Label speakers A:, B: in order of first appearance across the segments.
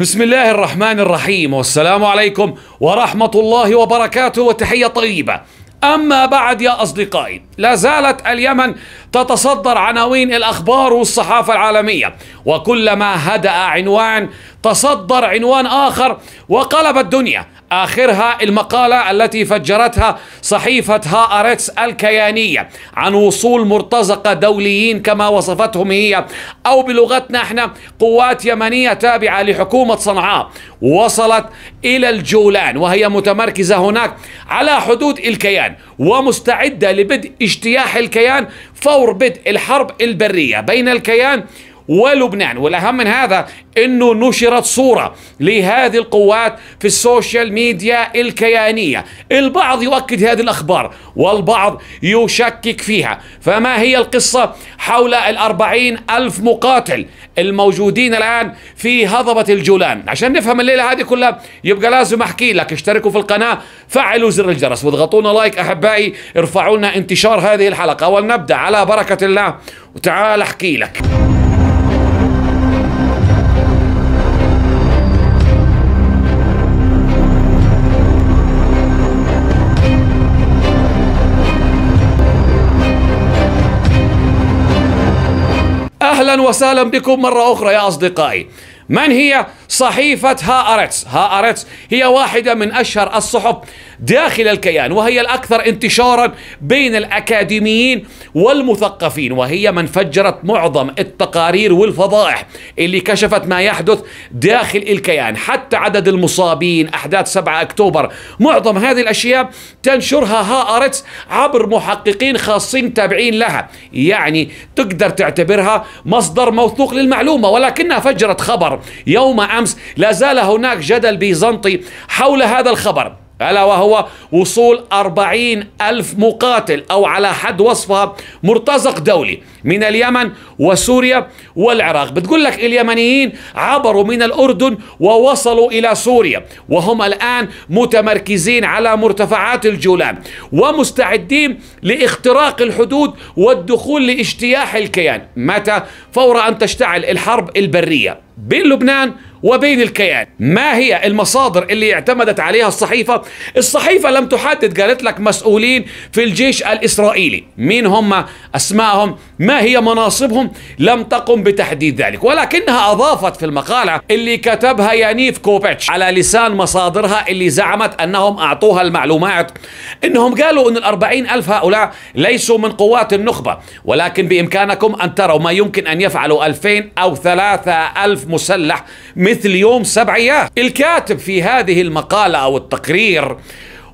A: بسم الله الرحمن الرحيم والسلام عليكم ورحمة الله وبركاته وتحية طيبة أما بعد يا أصدقائي لا زالت اليمن تتصدر عناوين الأخبار والصحافة العالمية وكلما هدأ عنوان تصدر عنوان آخر وقلب الدنيا آخرها المقالة التي فجرتها صحيفة هارتس الكيانية عن وصول مرتزقة دوليين كما وصفتهم هي أو بلغتنا احنا قوات يمنية تابعة لحكومة صنعاء وصلت إلى الجولان وهي متمركزة هناك على حدود الكيان ومستعدة لبدء اجتياح الكيان فور بدء الحرب البرية بين الكيان ولبنان والأهم من هذا أنه نشرت صورة لهذه القوات في السوشيال ميديا الكيانية البعض يؤكد هذه الأخبار والبعض يشكك فيها فما هي القصة حول الأربعين ألف مقاتل الموجودين الآن في هضبة الجولان عشان نفهم الليلة هذه كلها يبقى لازم أحكي لك اشتركوا في القناة فعلوا زر الجرس واضغطوا لنا لايك أحبائي ارفعوا لنا انتشار هذه الحلقة ولنبدأ على بركة الله وتعال أحكي لك أهلا وسهلا بكم مرة أخرى يا أصدقائي من هي صحيفة هارتس هارتس هي واحدة من أشهر الصحف داخل الكيان وهي الأكثر انتشارا بين الأكاديميين والمثقفين وهي من فجرت معظم التقارير والفضائح اللي كشفت ما يحدث داخل الكيان حتى عدد المصابين أحداث 7 أكتوبر معظم هذه الأشياء تنشرها هارتس عبر محققين خاصين تابعين لها يعني تقدر تعتبرها مصدر موثوق للمعلومة ولكنها فجرت خبر يوم امس لا زال هناك جدل بيزنطي حول هذا الخبر ألا وهو وصول أربعين ألف مقاتل أو على حد وصفها مرتزق دولي من اليمن وسوريا والعراق بتقول لك اليمنيين عبروا من الأردن ووصلوا إلى سوريا وهم الآن متمركزين على مرتفعات الجولان ومستعدين لاختراق الحدود والدخول لاجتياح الكيان متى فور أن تشتعل الحرب البرية بين لبنان وبين الكيان ما هي المصادر اللي اعتمدت عليها الصحيفة الصحيفة لم تحدد قالت لك مسؤولين في الجيش الإسرائيلي مين هم أسمائهم ما هي مناصبهم لم تقم بتحديد ذلك ولكنها أضافت في المقالة اللي كتبها يانيف كوبيتش على لسان مصادرها اللي زعمت أنهم أعطوها المعلومات أنهم قالوا أن الأربعين ألف هؤلاء ليسوا من قوات النخبة ولكن بإمكانكم أن تروا ما يمكن أن يفعلوا ألفين أو ثلاثة ألف مسلح مثل يوم سبعيات الكاتب في هذه المقالة أو التقرير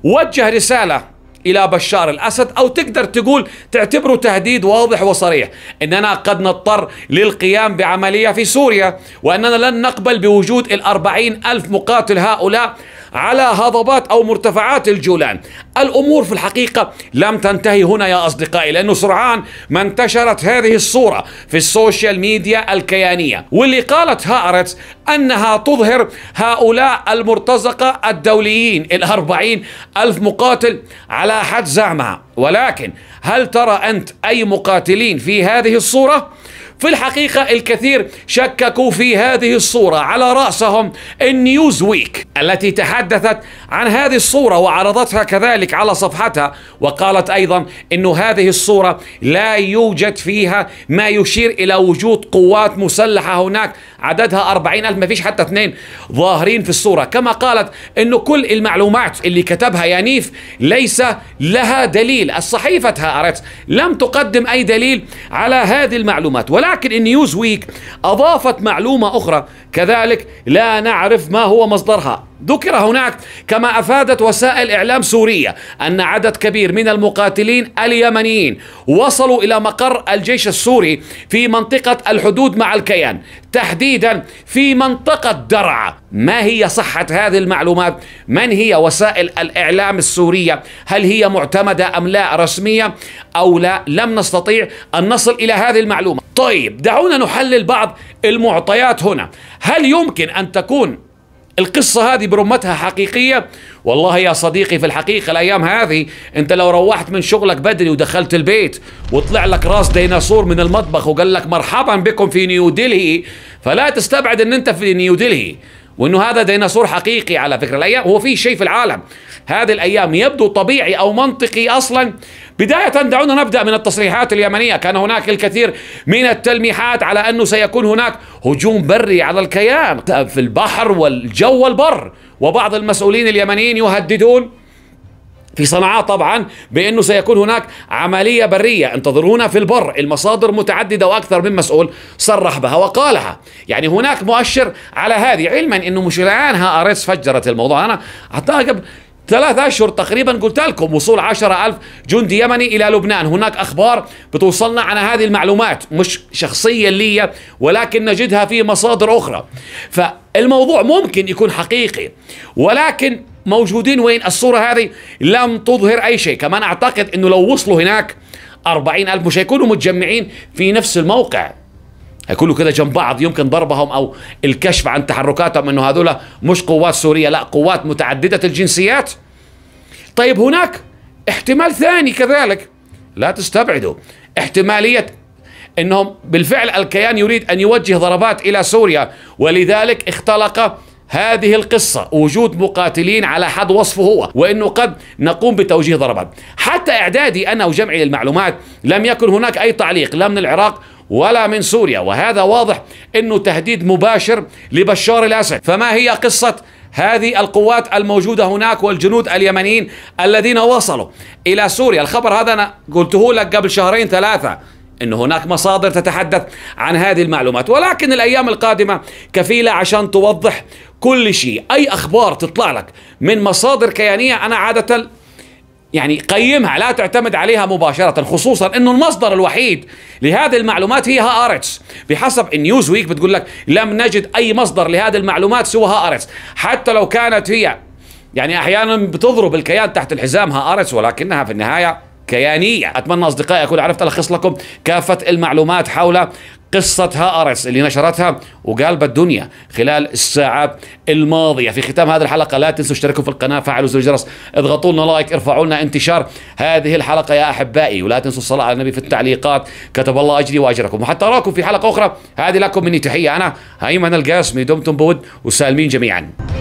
A: وجه رسالة إلى بشار الأسد أو تقدر تقول تعتبره تهديد واضح وصريح أننا قد نضطر للقيام بعملية في سوريا وأننا لن نقبل بوجود الأربعين ألف مقاتل هؤلاء على هضبات أو مرتفعات الجولان الأمور في الحقيقة لم تنتهي هنا يا أصدقائي لأنه سرعان ما انتشرت هذه الصورة في السوشيال ميديا الكيانية واللي قالت هارتس أنها تظهر هؤلاء المرتزقة الدوليين الأربعين ألف مقاتل على حد زعمها ولكن هل ترى أنت أي مقاتلين في هذه الصورة؟ في الحقيقة الكثير شككوا في هذه الصورة على رأسهم النيوز ويك التي تحدثت عن هذه الصورة وعرضتها كذلك على صفحتها وقالت أيضا أن هذه الصورة لا يوجد فيها ما يشير إلى وجود قوات مسلحة هناك عددها أربعين ألف ما فيش حتى اثنين ظاهرين في الصورة كما قالت أنه كل المعلومات اللي كتبها يانيف ليس لها دليل الصحيفة هارتس لم تقدم أي دليل على هذه المعلومات ولكن النيوز ويك أضافت معلومة أخرى كذلك لا نعرف ما هو مصدرها ذكر هناك كما افادت وسائل اعلام سوريه ان عدد كبير من المقاتلين اليمنيين وصلوا الى مقر الجيش السوري في منطقه الحدود مع الكيان تحديدا في منطقه درعا ما هي صحه هذه المعلومات من هي وسائل الاعلام السوريه هل هي معتمده ام لا رسميه او لا لم نستطيع ان نصل الى هذه المعلومه طيب دعونا نحلل بعض المعطيات هنا هل يمكن ان تكون القصة هذه برمتها حقيقية والله يا صديقي في الحقيقة الأيام هذه أنت لو روحت من شغلك بدري ودخلت البيت وطلع لك راس ديناصور من المطبخ وقال لك مرحبا بكم في نيو دلهي فلا تستبعد أن أنت في نيو دلهي وانه هذا ديناصور حقيقي على فكره الايام هو في شيء في العالم هذه الايام يبدو طبيعي او منطقي اصلا بدايه دعونا نبدا من التصريحات اليمنيه كان هناك الكثير من التلميحات على انه سيكون هناك هجوم بري على الكيان في البحر والجو والبر وبعض المسؤولين اليمنيين يهددون في صنعاء طبعا بانه سيكون هناك عمليه بريه انتظرونا في البر المصادر متعدده واكثر من مسؤول صرح بها وقالها يعني هناك مؤشر على هذه علما انه مش الان هارس فجرت الموضوع انا قبل ثلاث أشهر تقريبا قلت لكم وصول عشرة ألف جندي يمني إلى لبنان هناك أخبار بتوصلنا عن هذه المعلومات مش شخصيا لي ولكن نجدها في مصادر أخرى فالموضوع ممكن يكون حقيقي ولكن موجودين وين الصورة هذه لم تظهر أي شيء كمان أعتقد أنه لو وصلوا هناك أربعين ألف مش هيكونوا متجمعين في نفس الموقع هيكونوا كده جنب بعض يمكن ضربهم أو الكشف عن تحركاتهم أنه هذولا مش قوات سورية لا قوات متعددة الجنسيات طيب هناك احتمال ثاني كذلك لا تستبعدوا احتمالية أنهم بالفعل الكيان يريد أن يوجه ضربات إلى سوريا ولذلك اختلق هذه القصة وجود مقاتلين على حد وصفه هو وأنه قد نقوم بتوجيه ضربات حتى إعدادي أنا وجمعي للمعلومات لم يكن هناك أي تعليق لا من العراق ولا من سوريا وهذا واضح أنه تهديد مباشر لبشار الأسد فما هي قصة هذه القوات الموجودة هناك والجنود اليمنيين الذين وصلوا إلى سوريا الخبر هذا أنا قلته لك قبل شهرين ثلاثة أن هناك مصادر تتحدث عن هذه المعلومات ولكن الأيام القادمة كفيلة عشان توضح كل شيء أي أخبار تطلع لك من مصادر كيانية أنا عادة يعني قيمها لا تعتمد عليها مباشرة خصوصا انه المصدر الوحيد لهذه المعلومات هي هارتس بحسب النيوز ويك بتقول لك لم نجد اي مصدر لهذه المعلومات سوى هارتس حتى لو كانت هي يعني احيانا بتضرب الكيان تحت الحزام هارتس ولكنها في النهايه كيانية أتمنى أصدقائي أكون عرفت ألخص لكم كافة المعلومات حول قصة هارس اللي نشرتها وقالب الدنيا خلال الساعة الماضية في ختام هذه الحلقة لا تنسوا اشتركوا في القناة فعلوا زر الجرس اضغطوا لنا لايك ارفعوا لنا انتشار هذه الحلقة يا أحبائي ولا تنسوا الصلاة على النبي في التعليقات كتب الله أجري وأجركم وحتى أراكم في حلقة أخرى هذه لكم مني تحية أنا هيمن القاسمي دمتم بود وسالمين جميعا